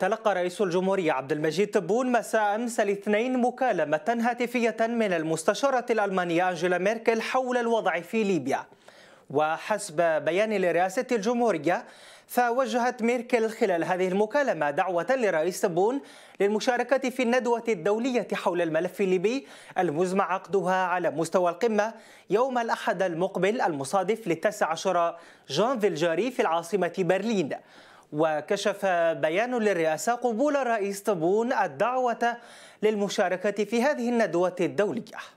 تلقى رئيس الجمهورية عبد المجيد تبون مساء أمس الاثنين مكالمة هاتفية من المستشارة الألمانية أنجيلا ميركل حول الوضع في ليبيا وحسب بيان لرئاسة الجمهورية فوجهت ميركل خلال هذه المكالمة دعوة لرئيس تبون للمشاركة في الندوة الدولية حول الملف الليبي المزمع عقدها على مستوى القمة يوم الأحد المقبل المصادف للتاسع عشر جانفي الجاري في العاصمة برلين وكشف بيان للرئاسة قبول رئيس تبون الدعوة للمشاركة في هذه الندوة الدولية